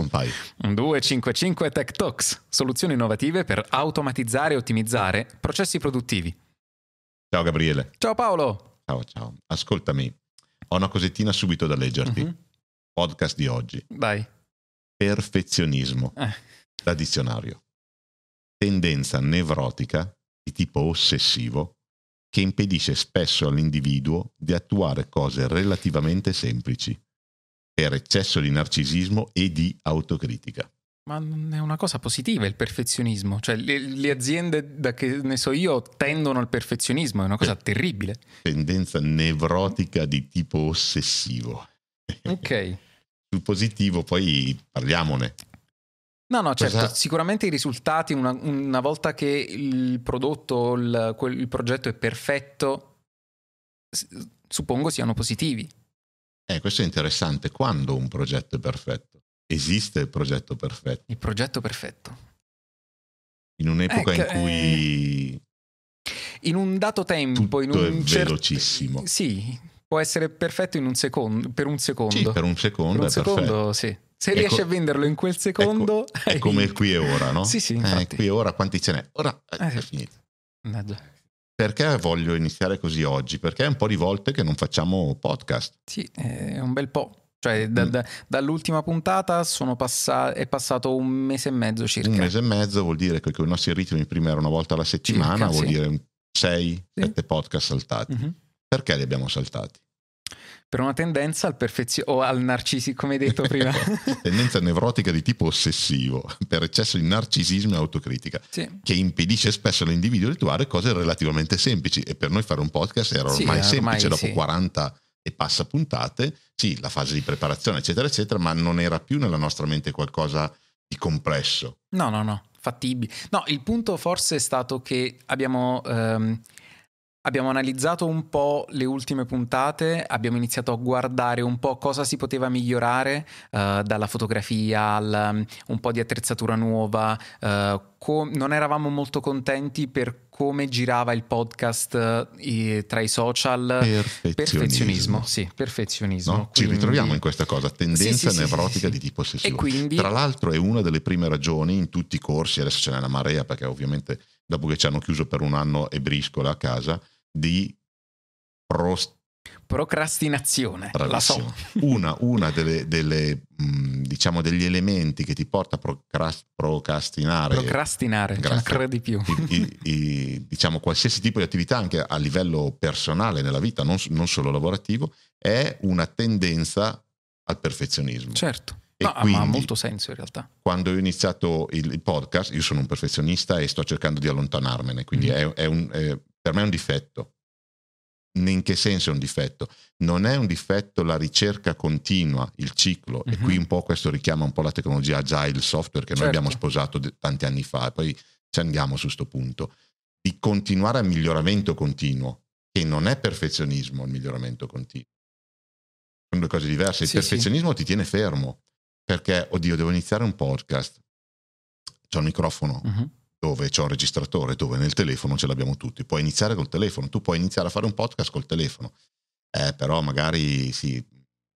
Vai. 255 Tech Talks, soluzioni innovative per automatizzare e ottimizzare processi produttivi. Ciao Gabriele. Ciao Paolo. Ciao ciao. Ascoltami, ho una cosettina subito da leggerti. Mm-hmm. Podcast di oggi. Vai. Perfezionismo. Eh. Da dizionario. Tendenza nevrotica di tipo ossessivo che impedisce spesso all'individuo di attuare cose relativamente semplici per eccesso di narcisismo e di autocritica. Ma non è una cosa positiva il perfezionismo, cioè le, le, aziende, da che ne so io, tendono al perfezionismo, è una cosa terribile. Tendenza nevrotica di tipo ossessivo. Ok. Sul positivo poi parliamone. No, no, certo, cosa... sicuramente i risultati, una, una, volta che il prodotto, il, quel, il progetto è perfetto, suppongo siano positivi. Eh, questo è interessante. Quando un progetto è perfetto? Esiste il progetto perfetto? Il progetto perfetto. In un'epoca ecco, eh, in cui... In un dato tempo, in un... È cer- velocissimo. Sì, può essere perfetto un secondo, per un secondo. Sì, per un secondo per un secondo, sì. Se ecco, riesci a venderlo in quel ecco, secondo... Ecco, hai... È come qui e ora, no? Sì, sì, eh, infatti. Eh, qui e ora quanti ce n'è? Ora eh, eh è finito. Mannaggia perché voglio iniziare così oggi? Perché è un po' di volte che non facciamo podcast. Sì, è un bel po'. Cioè, da, mm. da, dall'ultima puntata passa- è passato un mese e mezzo circa. Un mese e mezzo vuol dire che, che i nostri ritmi prima erano una volta alla settimana, circa, vuol sì. dire 6-7 sì. podcast saltati. Mm-hmm. Perché li abbiamo saltati? per una tendenza al perfezionismo o al narcisismo, come detto prima. tendenza nevrotica di tipo ossessivo, per eccesso di narcisismo e autocritica, sì. che impedisce spesso all'individuo di attuare cose relativamente semplici. E per noi fare un podcast era ormai, sì, ormai semplice, ormai, dopo sì. 40 e passa puntate, sì, la fase di preparazione, eccetera, eccetera, ma non era più nella nostra mente qualcosa di complesso. No, no, no, fattibile. No, il punto forse è stato che abbiamo... Ehm, Abbiamo analizzato un po' le ultime puntate, abbiamo iniziato a guardare un po' cosa si poteva migliorare, uh, dalla fotografia al um, un po' di attrezzatura nuova. Uh, com- non eravamo molto contenti per come girava il podcast eh, tra i social. Perfezionismo. perfezionismo sì, perfezionismo. No? Quindi... Ci ritroviamo in questa cosa, tendenza sì, sì, nevrotica sì, di tipo ossessivo. Quindi... Tra l'altro è una delle prime ragioni in tutti i corsi, adesso ce n'è una marea perché ovviamente dopo che ci hanno chiuso per un anno e briscola a casa, di prost- procrastinazione. La so. una, una delle, delle, mm, diciamo degli elementi che ti porta a procrast- procrastinare. Procrastinare, non credi più. I, i, i, diciamo qualsiasi tipo di attività anche a livello personale nella vita, non, non solo lavorativo, è una tendenza al perfezionismo. Certo. no, quindi, ma ha molto senso in realtà. Quando ho iniziato il, il, podcast, io sono un perfezionista e sto cercando di allontanarmene, quindi mm. è, è un, è, per me è un difetto. In che senso è un difetto? Non è un difetto la ricerca continua, il ciclo, uh-huh. e qui mhm. un po' questo richiama un po' la tecnologia agile, il software che certo. noi abbiamo sposato de- tanti anni fa, e poi ci andiamo su questo punto, di continuare a miglioramento continuo, che non è perfezionismo il miglioramento continuo. Sono due cose diverse. Il sì, perfezionismo sì. ti tiene fermo, perché, oddio, devo iniziare un podcast, c'è un microfono, uh-huh dove c'è un registratore, dove nel telefono ce l'abbiamo tutti. Puoi iniziare col telefono, tu puoi iniziare a fare un podcast col telefono, eh, però magari sì,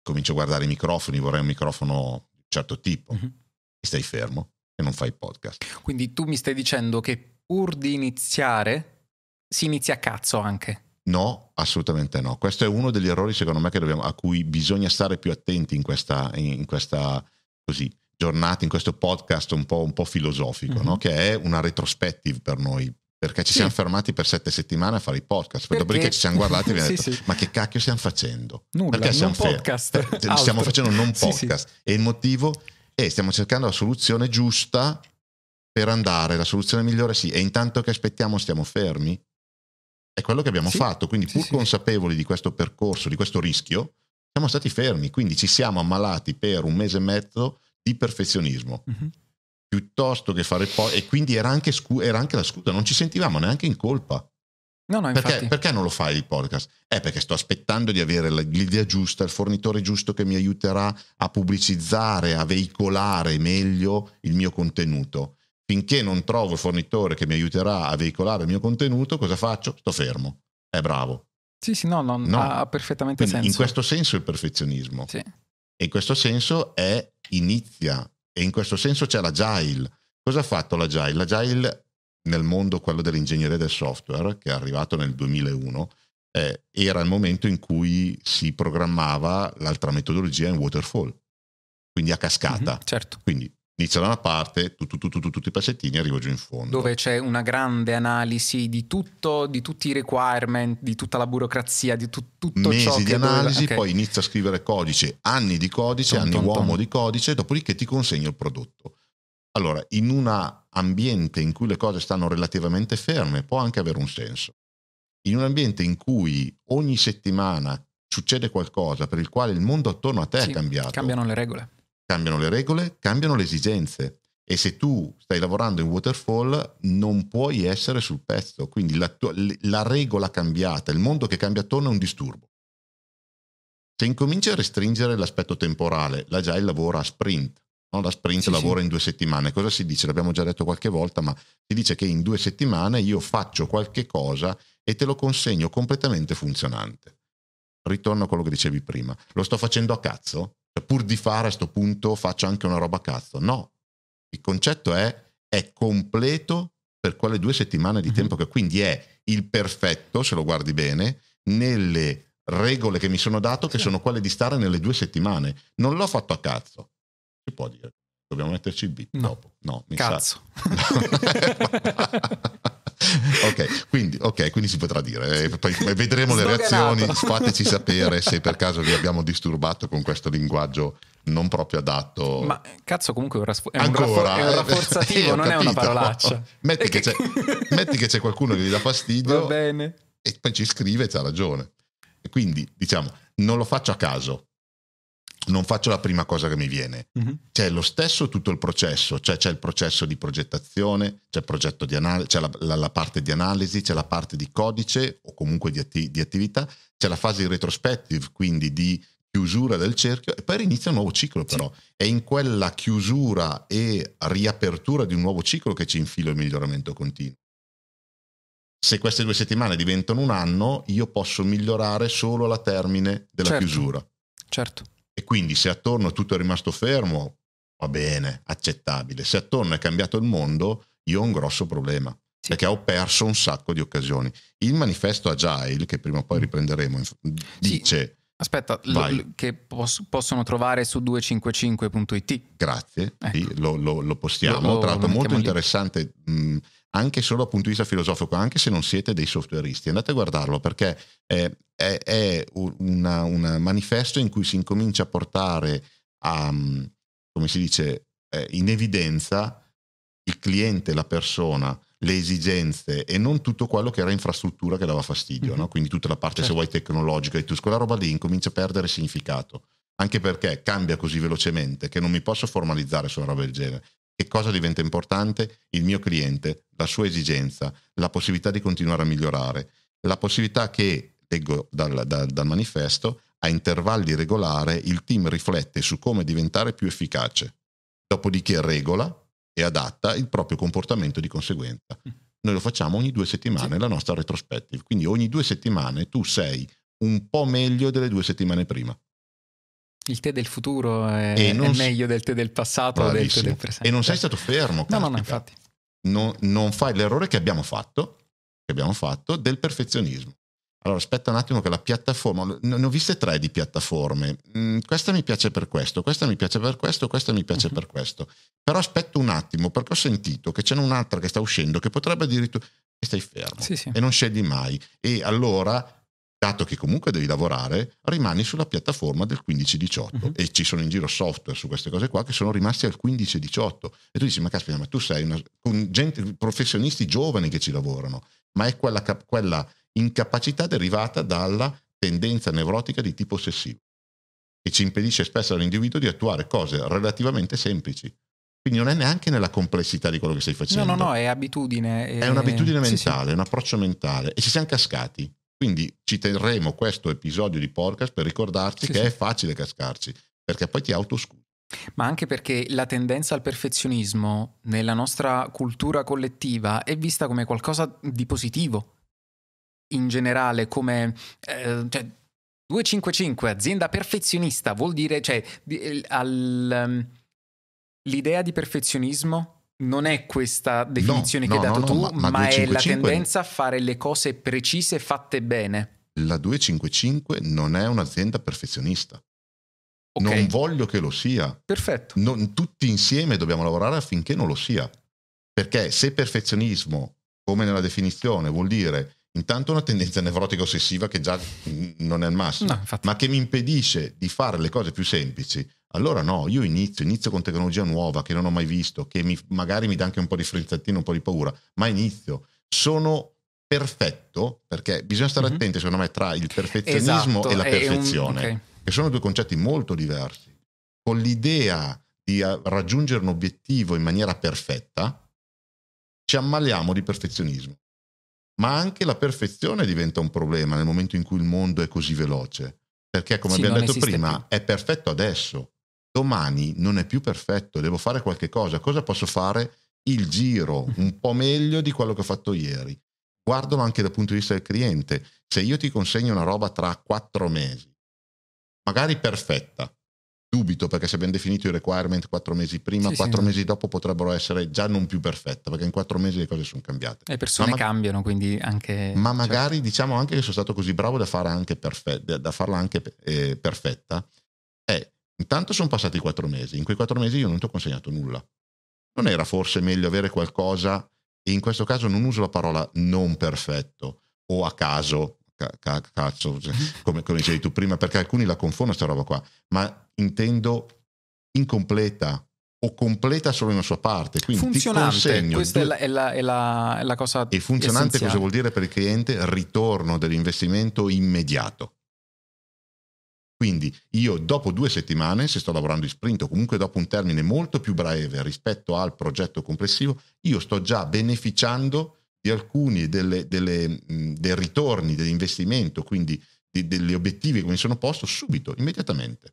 comincio a guardare i microfoni, vorrei un microfono di un certo tipo, mm-hmm. e stai fermo e non fai podcast. Quindi tu mi stai dicendo che pur di iniziare si inizia a cazzo anche. No, assolutamente no. Questo è uno degli errori, secondo me, dobbiamo, a cui bisogna stare più attenti in questa, in questa così, giornata, in questo podcast un po', un po filosofico, mm-hmm. no? che è una retrospective per noi, perché ci sì. siamo fermati per sette settimane a fare i podcast, poi dopodiché ci siamo guardati e abbiamo sì, detto sì. ma che cacchio stiamo facendo? Nulla, perché siamo podcast. Fer- eh, stiamo facendo un non podcast e il motivo è eh, stiamo cercando la soluzione giusta per andare, la soluzione migliore sì, e intanto che aspettiamo stiamo fermi? È quello che abbiamo fatto, quindi pur consapevoli di questo percorso, di questo rischio, siamo stati fermi, quindi ci siamo ammalati per un mese e mezzo di perfezionismo. Uh-huh. Piuttosto che fare poi, e quindi era anche, scu- era anche la scusa, non ci sentivamo neanche in colpa. No, no, perché, perché, non lo fai il podcast? è eh, perché sto aspettando di avere l'idea giusta, il fornitore giusto che mi aiuterà a pubblicizzare, a veicolare meglio il mio contenuto. Finché non trovo il fornitore che mi aiuterà a veicolare il mio contenuto, cosa faccio? Sto fermo. È bravo. Sì, sì, no, non no. ha perfettamente Quindi senso. In questo senso il perfezionismo. Sì. E in questo senso è inizia. E in questo senso c'è l'agile. Cosa ha fatto l'agile? L'agile nel mondo, quello dell'ingegneria del software, che è arrivato nel 2001, eh, era il momento in cui si programmava l'altra metodologia in waterfall, quindi a cascata. Mm-hmm, certo. Quindi inizio da una parte, tu, tu, tu, tu, tutti i passettini e arrivo giù in fondo. Dove c'è una grande analisi di tutto, di tutti i requirement, di tutta la burocrazia, di tu, tutto Mesi ciò che... Mesi di analisi, okay. poi inizio a scrivere codice, anni di codice, tom, anni tom, uomo tom. di codice, dopodiché ti consegno il prodotto. Allora, in un ambiente in cui le cose stanno relativamente ferme può anche avere un senso. In un ambiente in cui ogni settimana succede qualcosa per il quale il mondo attorno a te sì, è cambiato. Cambiano le regole cambiano le regole, cambiano le esigenze. E se tu stai lavorando in waterfall non puoi essere sul pezzo, quindi la, tua, la regola cambiata, il mondo che cambia attorno è un disturbo. Se incominci a restringere l'aspetto temporale, la Jai lavora a sprint, no? la sprint sì, lavora sì. in due settimane. Cosa si dice? L'abbiamo già detto qualche volta, ma si dice che in due settimane io faccio qualche cosa e te lo consegno completamente funzionante. Ritorno a quello che dicevi prima. Lo sto facendo a cazzo? Cioè, pur di fare a sto punto faccio anche una roba cazzo. No, il concetto è è completo per quelle due settimane di mhm. tempo che quindi è il perfetto, se lo guardi bene, nelle regole che mi sono dato, che sì. sono quelle di stare nelle due settimane. Non l'ho fatto a cazzo, si può dire. Dobbiamo metterci il beat no. No, mi cazzo. Sa... ok, quindi, okay, quindi si potrà dire, eh, poi vedremo le reazioni, fateci sapere se per caso vi abbiamo disturbato con questo linguaggio non proprio adatto. Ma cazzo, comunque è un, Ancora, è un rafforzativo, non è una parolaccia. Metti, che che... metti, che c'è, qualcuno che gli dà fastidio e poi ci scrive e c'ha ragione. E quindi diciamo, non lo faccio a caso, non faccio la prima cosa che mi viene. Uh-huh. C'è lo stesso tutto il processo, cioè c'è il processo di progettazione, c'è, il progetto di anal- c'è la, la, la, parte di analisi, c'è la parte di codice o comunque di, atti- di, attività, c'è la fase di retrospective, quindi di chiusura del cerchio e poi inizia un nuovo ciclo però. Sì. È in quella chiusura e riapertura di un nuovo ciclo che ci infilo il miglioramento continuo. Se queste due settimane diventano un anno, io posso migliorare solo alla termine della certo. chiusura. Certo. E quindi se attorno tutto è rimasto fermo, va bene, accettabile. Se attorno è cambiato il mondo, io ho un grosso problema. Sì. perché ho perso un sacco di occasioni. Il manifesto Agile, che prima o poi mm. riprenderemo, dice... Sì. Aspetta, l- che pos- possono trovare su 255.it. Grazie, ecco. sì, lo, lo, lo, postiamo. Lo, Tra l'altro molto interessante, mh, anche solo dal punto di vista filosofico, anche se non siete dei softwareisti, andate a guardarlo perché è, è, è una, un manifesto in cui si incomincia a portare a, mm, come si dice, eh, in evidenza il cliente, la persona, le esigenze e non tutto quello che era infrastruttura che dava fastidio, mm-hmm. no? Mhm. quindi tutta la parte certo. se vuoi tecnologica e tu, quella roba lì incomincia a perdere significato, anche perché cambia così velocemente che non mi posso formalizzare su una roba del genere. Che cosa diventa importante? Il mio cliente, la sua esigenza, la possibilità di continuare a migliorare, la possibilità che, leggo dal, dal, dal manifesto, a intervalli regolari il team riflette su come diventare più efficace, dopodiché regola e adatta il proprio comportamento di conseguenza. Mm. Noi lo facciamo ogni due settimane, sì. la nostra retrospective, quindi ogni due settimane tu sei un po' meglio delle due settimane prima. Il te del futuro è, è meglio del te del passato del tè del presente. E non sei stato fermo. No, no, no, infatti non, non fai l'errore che abbiamo fatto, che abbiamo fatto del perfezionismo. Allora, aspetta un attimo che la piattaforma, ne ho viste tre di piattaforme, mm, questa mi piace per questo, questa mi piace per questo, questa mi piace uh-huh. per questo. Però aspetta un attimo perché ho sentito che c'è un'altra che sta uscendo che potrebbe addirittura... E stai fermo sì, sì. e non scegli mai. E allora dato che comunque devi lavorare, rimani sulla piattaforma del 15-18 uh-huh. Mhm. e ci sono in giro software su queste cose qua che sono rimasti al 15-18 e tu dici ma caspita ma tu sei una, con gente, professionisti giovani che ci lavorano ma è quella, quella incapacità derivata dalla tendenza neurotica di tipo ossessivo che ci impedisce spesso all'individuo di attuare cose relativamente semplici quindi non è neanche nella complessità di quello che stai facendo. No, no, no, è abitudine. È, è un'abitudine mentale, eh, sì, sì. un approccio mentale. E ci siamo cascati. Quindi ci terremo questo episodio di podcast per ricordarti sì, che sì. è facile cascarci, perché poi ti autoscusi. Ma anche perché la tendenza al perfezionismo nella nostra cultura collettiva è vista come qualcosa di positivo. In generale, come eh, cioè, 255, azienda perfezionista, vuol dire, cioè, eh, al, um, l'idea di perfezionismo non è questa definizione no, che no, hai dato no, tu, ma, ma, ma 2, 5, è la 5... tendenza a fare le cose precise fatte bene. La 255 non è un'azienda perfezionista. Okay. Non voglio che lo sia. Perfetto. Non, tutti insieme dobbiamo lavorare affinché non lo sia. Perché se perfezionismo, come nella definizione, vuol dire intanto una tendenza nevrotica ossessiva che già mm, non è al massimo, no, ma che mi impedisce di fare le cose più semplici, allora no, io inizio, inizio con tecnologia nuova che non ho mai visto, che mi, magari mi dà anche un po' di frizzattino, un po' di paura, ma inizio. Sono perfetto, perché bisogna stare mm-hmm. attenti secondo me tra il perfezionismo esatto, e la perfezione, un, okay. che sono due concetti molto diversi. Con l'idea di eh, raggiungere un obiettivo in maniera perfetta, ci ammaliamo di perfezionismo. Ma anche la perfezione diventa un problema nel momento in cui il mondo è così veloce, perché come sì, abbiamo detto prima, più. è perfetto adesso, domani non è più perfetto, devo fare qualche cosa, cosa posso fare? Il giro un po' meglio di quello che ho fatto ieri. Guardalo anche dal punto di vista del cliente. Se io ti consegno una roba tra quattro mesi, magari perfetta, dubito perché se abbiamo definito i requirement quattro mesi prima, sì, quattro sì. mesi dopo potrebbero essere già non più perfette perché in quattro mesi le cose sono cambiate. Le eh, persone ma cambiano ma... quindi anche... Ma cioè magari cioè... diciamo anche che sono stato così bravo da, fare anche perfe- da farla anche eh, perfetta. Eh, Intanto sono passati quattro mesi, in quei quattro mesi io non ti ho consegnato nulla. Non era forse meglio avere qualcosa, e in questo caso non uso la parola non perfetto o a caso, ca- cazzo, cioè, come, come, dicevi tu prima, perché alcuni la confondono questa roba qua, ma intendo incompleta o completa solo in una sua parte. Quindi funzionante, ti consegno questa due... è, la, è, la, è, la, cosa E funzionante essenziale. cosa vuol dire per il cliente? Ritorno dell'investimento immediato. Quindi io dopo due settimane, se sto lavorando in sprint o comunque dopo un termine molto più breve rispetto al progetto complessivo, io sto già beneficiando di alcuni delle, delle, dei ritorni dell'investimento, quindi di, degli obiettivi che mi sono posto subito, immediatamente.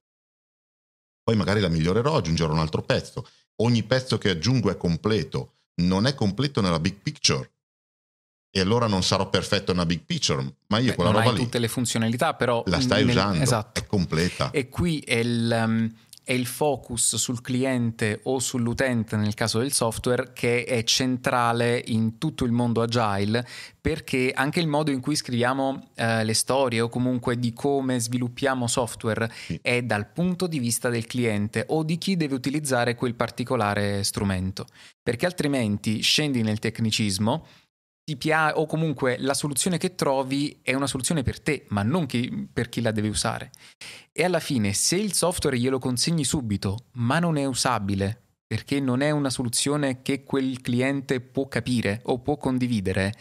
Poi magari la migliorerò, aggiungerò un altro pezzo. Ogni pezzo che aggiungo è completo, non è completo nella big picture, e allora non sarò perfetto nella big picture, ma io Beh, quella non roba hai lì... tutte le funzionalità, però... La stai nel, usando, esatto. è completa. E qui è il... Um, è il focus sul cliente o sull'utente nel caso del software che è centrale in tutto il mondo agile perché anche il modo in cui scriviamo eh, le storie o comunque di come sviluppiamo software sì. è dal punto di vista del cliente o di chi deve utilizzare quel particolare strumento perché altrimenti scendi nel tecnicismo ti piace o comunque la soluzione che trovi è una soluzione per te, ma non chi, per chi la deve usare. E alla fine, se il software glielo consegni subito, ma non è usabile, perché non è una soluzione che quel cliente può capire o può condividere,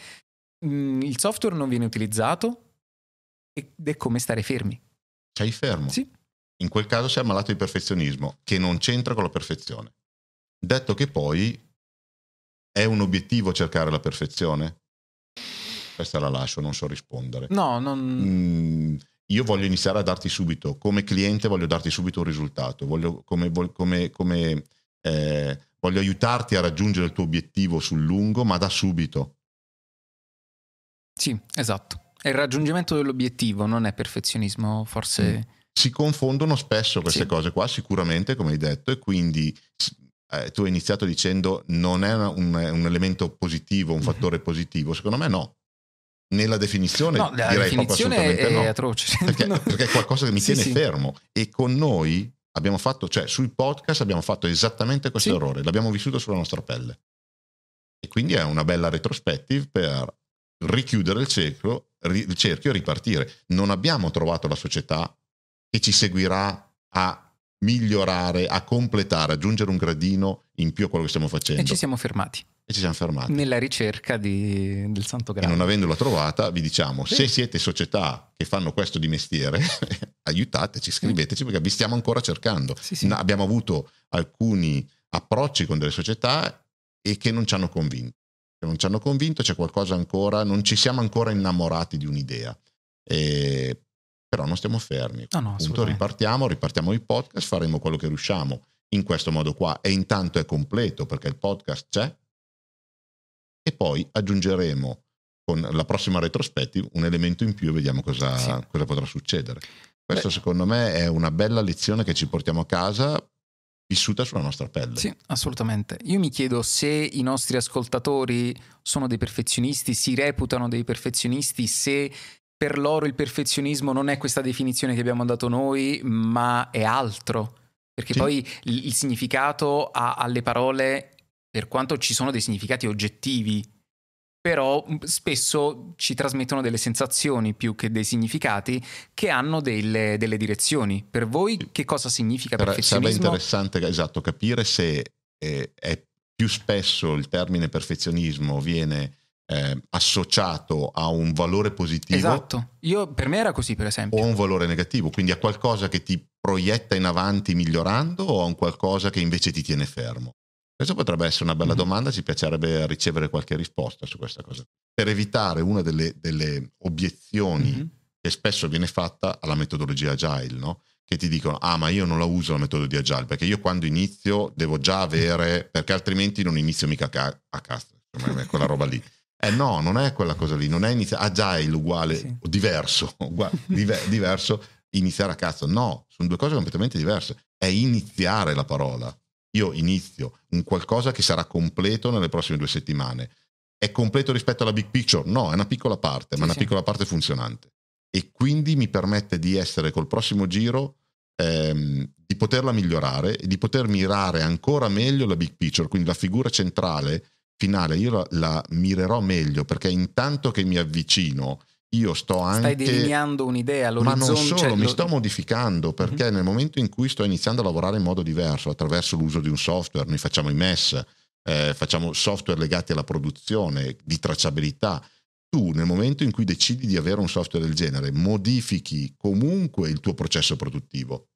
mm, il software non viene utilizzato ed è come stare fermi. Sei fermo. Sì. In quel caso sei ammalato di perfezionismo, che non c'entra con la perfezione. Detto che poi è un obiettivo cercare la perfezione? Questa la lascio, non so rispondere. No, non... Mm, io voglio iniziare a darti subito, come cliente voglio darti subito un risultato, voglio, come, come, come, eh, voglio aiutarti a raggiungere il tuo obiettivo sul lungo, ma da subito. Sì, esatto. È il raggiungimento dell'obiettivo, non è perfezionismo, forse... Mm si confondono spesso queste sì. cose qua, sicuramente, come hai detto, e quindi eh, tu hai iniziato dicendo non è un, un, elemento positivo, un fattore positivo, secondo me no. Nella definizione no, la direi definizione è no. atroce. Perché, no. perché, è qualcosa che mi sì, tiene sì. fermo e con noi abbiamo fatto, cioè sui podcast abbiamo fatto esattamente questo sì. errore, l'abbiamo vissuto sulla nostra pelle. E quindi è una bella retrospective per richiudere il cerchio, il cerchio e ripartire. Non abbiamo trovato la società che ci seguirà a migliorare, a completare, aggiungere un gradino in più a quello che stiamo facendo. E ci siamo fermati. E ci siamo fermati. Nella ricerca di, del Santo Graal. E non avendola trovata, vi diciamo, sì. se siete società che fanno questo di mestiere, aiutateci, scriveteci, perché vi stiamo ancora cercando. Sì, sì. Abbiamo avuto alcuni approcci con delle società e che non ci hanno convinto. Che non ci hanno convinto, c'è qualcosa ancora, non ci siamo ancora innamorati di un'idea. E però non stiamo fermi. No, no, Appunto, ripartiamo, ripartiamo i podcast, faremo quello che riusciamo in questo modo qua e intanto è completo perché il podcast c'è e poi aggiungeremo con la prossima retrospective un elemento in più e vediamo cosa, sì. cosa potrà succedere. Questo Beh. secondo me è una bella lezione che ci portiamo a casa vissuta sulla nostra pelle. Sì, assolutamente. Io mi chiedo se i nostri ascoltatori sono dei perfezionisti, si reputano dei perfezionisti, se per loro il perfezionismo non è questa definizione che abbiamo dato noi, ma è altro. Perché sì. poi il, significato ha, alle parole, per quanto ci sono dei significati oggettivi, però mm, spesso ci trasmettono delle sensazioni più che dei significati che hanno delle, delle direzioni. Per voi che cosa significa Sarà, perfezionismo? Sarebbe interessante esatto, capire se eh, è più spesso il termine perfezionismo viene eh, associato a un valore positivo. Esatto, io per me era così per esempio. O un valore negativo, quindi a qualcosa che ti proietta in avanti migliorando o a un qualcosa che invece ti tiene fermo. Questa potrebbe essere una bella mm-hmm. domanda, ci piacerebbe ricevere qualche risposta su questa cosa. Per evitare una delle, delle obiezioni mm-hmm. che spesso viene fatta alla metodologia agile, no? che ti dicono, ah ma io non la uso la metodologia agile, perché io quando inizio devo già avere, perché altrimenti non inizio mica a, ca- a casa, quella roba lì. Eh no, non è quella cosa lì, non è iniziare agile ah, uguale, sì. diverso, diver- diverso, iniziare a cazzo. No, sono due cose completamente diverse. È iniziare la parola. Io inizio un qualcosa che sarà completo nelle prossime due settimane. È completo rispetto alla big picture? No, è una piccola parte, sì, ma è una piccola parte funzionante. E quindi mi permette di essere col prossimo giro Ehm, di poterla migliorare e di poter mirare ancora meglio la big picture, quindi la figura centrale finale io la, la mirerò meglio perché intanto che mi avvicino io sto anche... Stai delineando un'idea, lo Ma non solo, cioè, mi sto modificando perché uh-huh. nel momento in cui sto iniziando a lavorare in modo diverso, attraverso l'uso di un software, noi facciamo i MES, eh, facciamo software legati alla produzione, di tracciabilità, tu nel momento in cui decidi di avere un software del genere, modifichi comunque il tuo processo produttivo.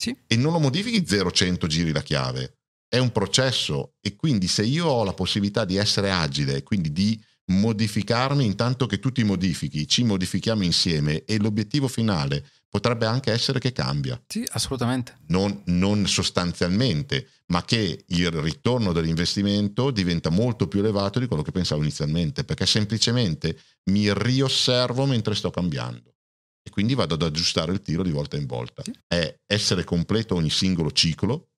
Sì. E non lo modifichi 0-100 giri la chiave, è un processo e quindi se io ho la possibilità di essere agile, quindi di modificarmi intanto che tu ti modifichi, ci modifichiamo insieme e l'obiettivo finale potrebbe anche essere che cambia. Sì, assolutamente. Non, non, sostanzialmente, ma che il ritorno dell'investimento diventa molto più elevato di quello che pensavo inizialmente, perché semplicemente mi riosservo mentre sto cambiando e quindi vado ad aggiustare il tiro di volta in volta. Sì. È essere completo ogni singolo ciclo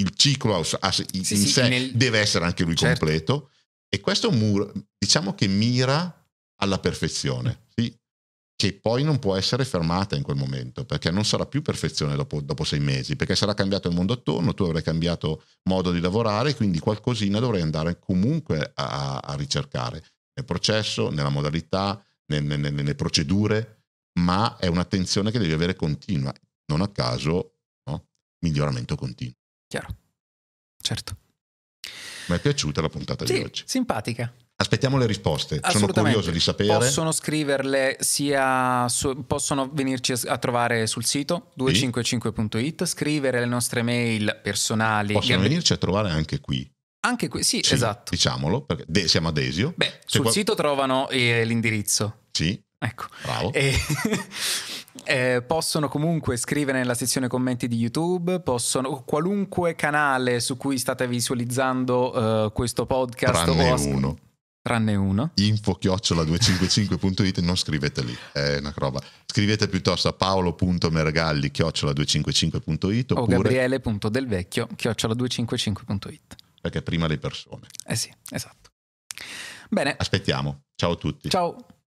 il ciclo in sì, sé sì, nel... deve essere anche lui certo. completo. E questo muro, diciamo che mira alla perfezione, sì? che poi non può essere fermata in quel momento, perché non sarà più perfezione dopo, dopo, sei mesi, perché sarà cambiato il mondo attorno, tu avrai cambiato modo di lavorare, quindi qualcosina dovrai andare comunque a, a ricercare nel processo, nella modalità, nelle, nelle, nelle procedure, ma è un'attenzione che devi avere continua, non a caso no? miglioramento continuo. Chiaro. Certo. Mi è piaciuta la puntata sì, di oggi. Simpatica. Aspettiamo le risposte, sono curioso di sapere. Possono scriverle sia su, possono venirci a trovare sul sito 255.it, scrivere le nostre mail personali. Possono Gabriele. venirci a trovare anche qui. Anche qui, sì, sì esatto. Diciamolo, perché de- siamo ad Esio. Beh, Se sul qual... sito trovano eh, l'indirizzo. Sì. Ecco. Bravo. E... eh, possono comunque scrivere nella sezione commenti di YouTube, possono qualunque canale su cui state visualizzando uh, questo podcast tranne o uno. Tranne uno. Info-255.it non scrivete lì, è una roba. Scrivete piuttosto a paolo.mergalli-255.it oppure... o gabriele.delvecchio-255.it. Perché prima le persone. Eh sì, esatto. Bene. Aspettiamo. Ciao a tutti. Ciao.